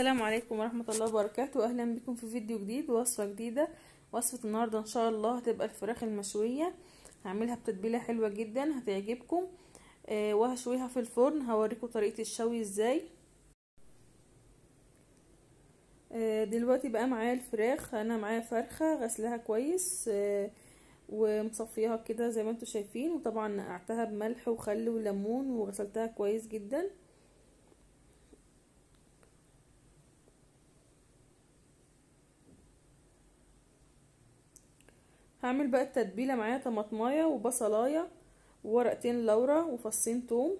السلام عليكم ورحمة الله وبركاته أهلا بكم في فيديو جديد وصفة جديدة وصفة النهاردة إن شاء الله هتبقى الفراخ المشوية هعملها بتتبيلة حلوة جدا هتعجبكم آه وهشويها في الفرن هوريكم طريقة الشوي ازاي آه دلوقتي بقى معايا الفراخ أنا معايا فرخة غسلها كويس آه ومصفياها كده زي ما انتوا شايفين وطبعا نقعتها بملح وخل وليمون وغسلتها كويس جدا هعمل بقى التتبيله معايا طماطمايه وبصلايه وورقتين لورا وفصين توم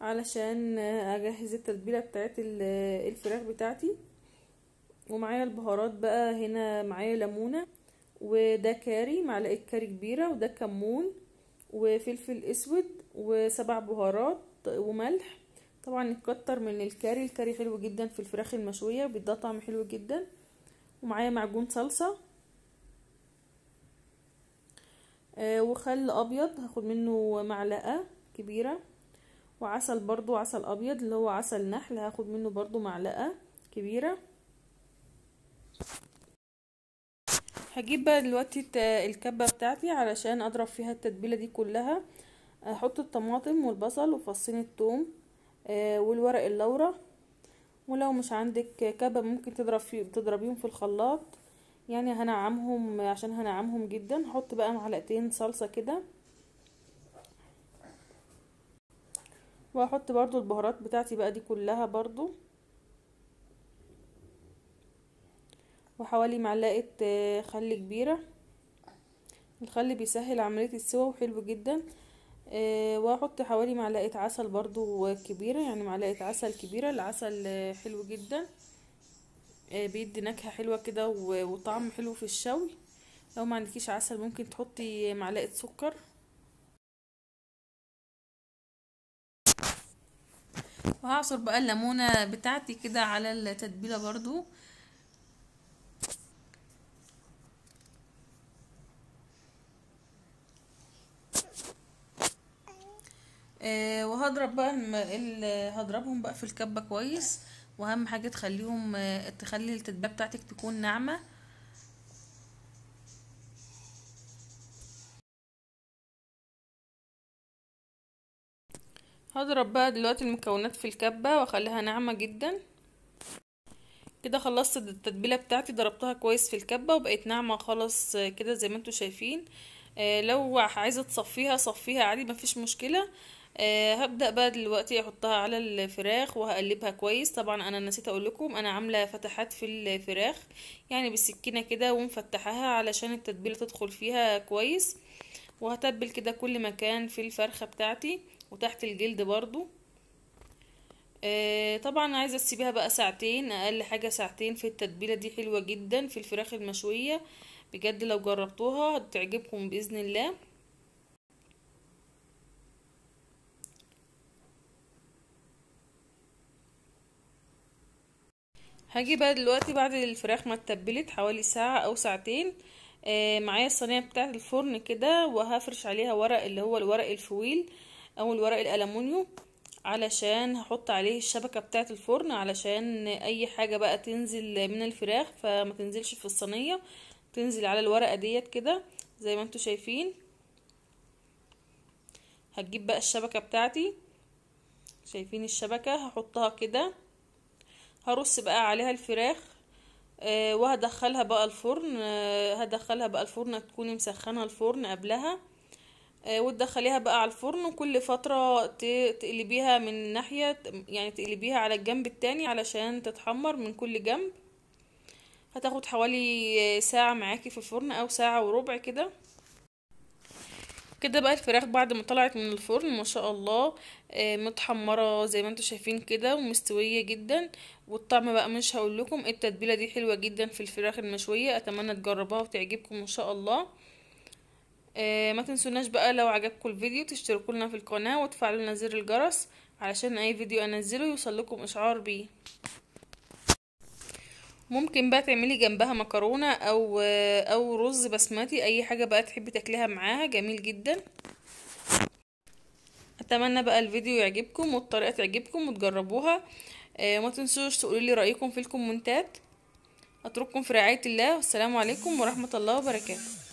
علشان اجهز التتبيله بتاعت الفراخ بتاعتي ومعايا البهارات بقى هنا معايا ليمونه وده كاري معلقه كاري كبيره وده كمون وفلفل اسود وسبع بهارات وملح طبعا نكتر من الكاري الكاري حلو جدا في الفراخ المشويه بيدي طعم حلو جدا ومعايا معجون صلصه آه، وخل ابيض هاخد منه معلقه كبيره وعسل برضو عسل ابيض اللي هو عسل نحل هاخد منه برضو معلقه كبيره هجيب بقى دلوقتي الكبه بتاعتي علشان اضرب فيها التتبيله دي كلها هحط الطماطم والبصل وفصين الثوم آه، والورق اللورة ولو مش عندك كبه ممكن تضرب تضربيهم في الخلاط يعني هنعمهم عشان هنعمهم جدا حط بقى معلقتين صلصة كده وهحط برضو البهارات بتاعتي بقى دي كلها برضو وحوالي معلقة آه، خل كبيرة الخل بيسهل عملية السوا وحلو جدا آه، وهحط حوالي معلقة عسل برضو كبيرة يعني معلقة عسل كبيرة العسل آه، حلو جدا آه، بيدي نكهه حلوه كده وطعم حلو في الشوي لو ما عندكيش عسل ممكن تحطي معلقه سكر وهعصر بقى الليمونه بتاعتي كده على التتبيله برضو آه، وهضرب بقى هضربهم بقى في الكبه كويس واهم حاجه تخليهم تخلي التتبيله بتاعتك تكون ناعمه هضرب بقى دلوقتي المكونات في الكبه واخليها ناعمه جدا كده خلصت التتبيله بتاعتي ضربتها كويس في الكبه وبقت ناعمه خالص كده زي ما انتوا شايفين آه، لو عايزه تصفيها صفيها عادي مفيش مشكله أه هبدا بقى دلوقتي احطها على الفراخ وهقلبها كويس طبعا انا نسيت اقول لكم انا عامله فتحات في الفراخ يعني بالسكينه كده ومفتحاها علشان التتبيله تدخل فيها كويس وهتبل كده كل مكان في الفرخه بتاعتي وتحت الجلد برضو أه طبعا عايزه اسيبها بقى ساعتين اقل حاجه ساعتين في التتبيله دي حلوه جدا في الفراخ المشويه بجد لو جربتوها هتعجبكم باذن الله هاجي بقى دلوقتي بعد الفراخ ما اتبلت حوالي ساعة او ساعتين آه، معايا الصينية بتاعة الفرن كده وهفرش عليها ورق اللي هو الورق الفويل او الورق الالمونيوم علشان هحط عليه الشبكة بتاعة الفرن علشان اي حاجة بقى تنزل من الفراخ فما تنزلش في الصينية تنزل على الورقة ديت كده زي ما انتوا شايفين هتجيب بقى الشبكة بتاعتي شايفين الشبكة هحطها كده هرص بقى عليها الفراخ آه، وهدخلها بقى الفرن آه، هدخلها بقى الفرن تكوني مسخنه الفرن قبلها آه، وتدخليها بقى على الفرن وكل فترة تقلبيها من ناحية يعني تقلبيها على الجنب التاني علشان تتحمر من كل جنب هتاخد حوالي ساعة معاكي في الفرن او ساعة وربع كده كده بقى الفراخ بعد ما طلعت من الفرن ما شاء الله آه، متحمره زي ما انتم شايفين كده ومستويه جدا والطعم بقى مش هقول لكم التتبيله دي حلوه جدا في الفراخ المشويه اتمنى تجربوها وتعجبكم ان شاء الله آه، ما تنسوناش بقى لو عجبكم الفيديو تشتركوا لنا في القناه وتفعلوا لنا زر الجرس علشان اي فيديو انزله يوصل لكم اشعار بيه ممكن بقى تعملي جنبها مكرونه او او رز بسمتي اي حاجه بقى تحبي تاكليها معاها جميل جدا اتمنى بقى الفيديو يعجبكم والطريقه تعجبكم وتجربوها آه، ما تنسوش تقولوا لي رايكم في الكومنتات اترككم في رعايه الله والسلام عليكم ورحمه الله وبركاته